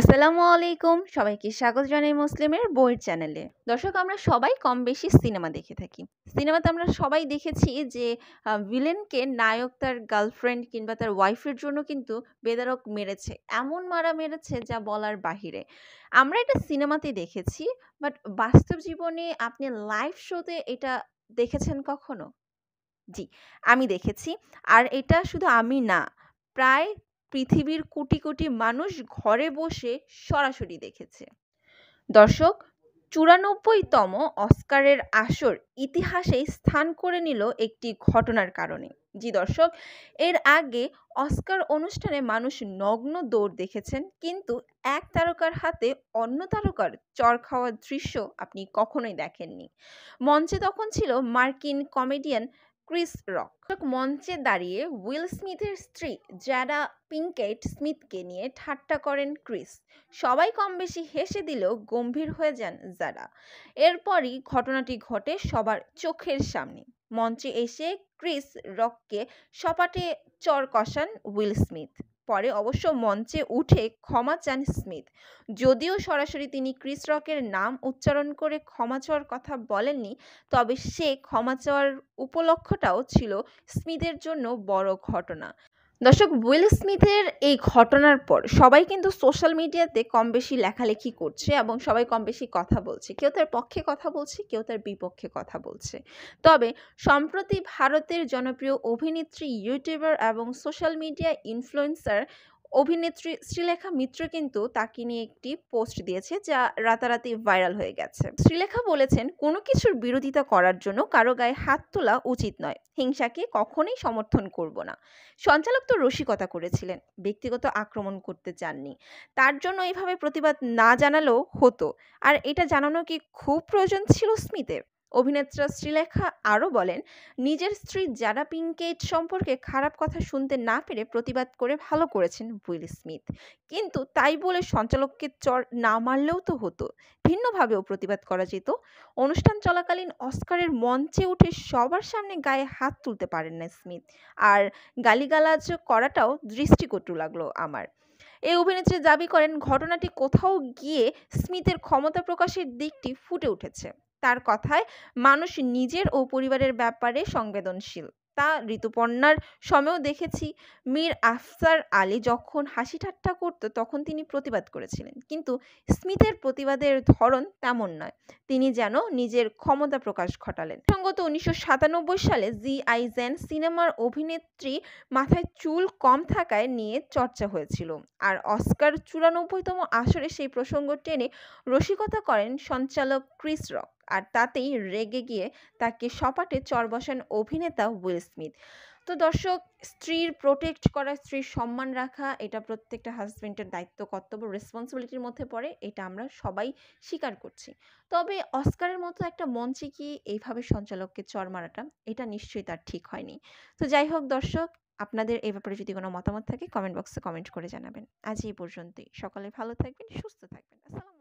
আসসালামু আলাইকুম সবাইকে স্বাগত জানাই মুসলিমের বইয়ের চ্যানেলে দর্শক আমরা সবাই কম বেশি সিনেমা দেখে থাকি সিনেমাতে আমরা সবাই দেখেছি যে ভিলেনকে নায়ক তার গার্লফ্রেন্ড কিংবা তার ওয়াইফের জন্য কিন্তু বেদারক মেরেছে এমন মারা মেরেছে যা বলার বাহিরে আমরা এটা সিনেমাতে দেখেছি বাট বাস্তব জীবনে আপনি লাইভ শোতে এটা দেখেছেন কখনো জি আমি দেখেছি আর এটা শুধু আমি না প্রায় পৃথিবীর কোটি কোটি মানুষ ঘরে বসে সরাসরি দেখেছে দর্শক চুরানব্বইতম অস্কারের আসর ইতিহাসেই স্থান করে নিল একটি ঘটনার কারণে জি দর্শক এর আগে অস্কার অনুষ্ঠানে মানুষ নগ্ন দৌড় দেখেছেন কিন্তু এক তারকার হাতে অন্য তারকার চর খাওয়ার দৃশ্য আপনি কখনোই দেখেননি মঞ্চে তখন ছিল মার্কিন কমেডিয়ান ক্রিস রক মঞ্চে দাঁড়িয়ে উইল স্মিথের স্ত্রী জ্যাডা পিঙ্কেট স্মিথকে নিয়ে ঠাট্টা করেন ক্রিস সবাই কম বেশি হেসে দিলেও গম্ভীর হয়ে যান জ্যাডা এরপরই ঘটনাটি ঘটে সবার চোখের সামনে মঞ্চে এসে ক্রিস রককে সপাটে চর কষান উইল স্মিথ পরে অবশ্য মঞ্চে উঠে ক্ষমা চান স্মিথ যদিও সরাসরি তিনি ক্রিস রকের নাম উচ্চারণ করে ক্ষমা চাওয়ার কথা বলেননি তবে সে ক্ষমা চাওয়ার উপলক্ষটাও ছিল স্মিথের জন্য বড় ঘটনা দর্শক উইল স্মিথের এই ঘটনার পর সবাই কিন্তু সোশ্যাল মিডিয়াতে কম বেশি লেখালেখি করছে এবং সবাই কম বেশি কথা বলছে কেউ তার পক্ষে কথা বলছে কেউ তার বিপক্ষে কথা বলছে তবে সম্প্রতি ভারতের জনপ্রিয় অভিনেত্রী ইউটিউবার এবং সোশ্যাল মিডিয়া ইনফ্লুয়েন্সার অভিনেত্রী শ্রীলেখা মিত্র কিন্তু তাকে নিয়ে একটি পোস্ট দিয়েছে যা রাতারাতি ভাইরাল হয়ে গেছে শ্রীলেখা বলেছেন কোনো কিছুর বিরোধিতা করার জন্য কারো গায়ে হাত তোলা উচিত নয় হিংসাকে কখনোই সমর্থন করব না সঞ্চালক তো রসিকতা করেছিলেন ব্যক্তিগত আক্রমণ করতে চাননি তার জন্য এইভাবে প্রতিবাদ না জানালেও হতো আর এটা জানানো কি খুব প্রয়োজন ছিল স্মিতের অভিনেত্রা শ্রীলেখা আরও বলেন নিজের স্ত্রী জারা পিঙ্কেট সম্পর্কে খারাপ কথা শুনতে না পেরে প্রতিবাদ করে ভালো করেছেন উইল স্মিথ কিন্তু তাই বলে সঞ্চালককে চর না মারলেও তো হতো ভিন্নভাবেও প্রতিবাদ করা যেত অনুষ্ঠান চলাকালীন অস্কারের মঞ্চে উঠে সবার সামনে গায়ে হাত তুলতে পারেন না স্মিথ আর গালিগালাজ করাটাও দৃষ্টিকটু লাগলো আমার এই অভিনেত্রী দাবি করেন ঘটনাটি কোথাও গিয়ে স্মিথের ক্ষমতা প্রকাশের দিকটি ফুটে উঠেছে তার কথায় মানুষ নিজের ও পরিবারের ব্যাপারে সংবেদনশীল তা ঋতুপর্ণার সময়েও দেখেছি মীর আফসার আলী যখন হাসি ঠাট্টা করত তখন তিনি প্রতিবাদ করেছিলেন কিন্তু স্মিথের প্রতিবাদের ধরন তেমন নয় তিনি যেন নিজের ক্ষমতা প্রকাশ ঘটালেন সঙ্গত উনিশশো সালে জি আই জেন সিনেমার অভিনেত্রী মাথায় চুল কম থাকায় নিয়ে চর্চা হয়েছিল আর অস্কার চুরানব্বইতম আসরে সেই প্রসঙ্গ টেনে রসিকতা করেন সঞ্চালক ক্রিস রক আর তাতেই রেগে গিয়ে তাকে সপাটে চর বসান অভিনেতা উইল স্মিথ তো দর্শক স্ত্রীর প্রোটেক্ট করা স্ত্রীর সম্মান রাখা এটা প্রত্যেকটা হাজব্যান্ডের দায়িত্ব কর্তব্য রেসপন্সিবিলিটির মধ্যে পড়ে এটা আমরা সবাই স্বীকার করছি তবে অস্কারের মতো একটা মঞ্চে কি এইভাবে সঞ্চালককে চর মারাটা এটা নিশ্চয়ই তার ঠিক হয়নি তো যাই হোক দর্শক আপনাদের এ ব্যাপারে যদি কোনো মতামত থাকে কমেন্ট বক্সে কমেন্ট করে জানাবেন আজ এই পর্যন্তই সকালে ভালো থাকবেন সুস্থ থাকবেন আসসালাম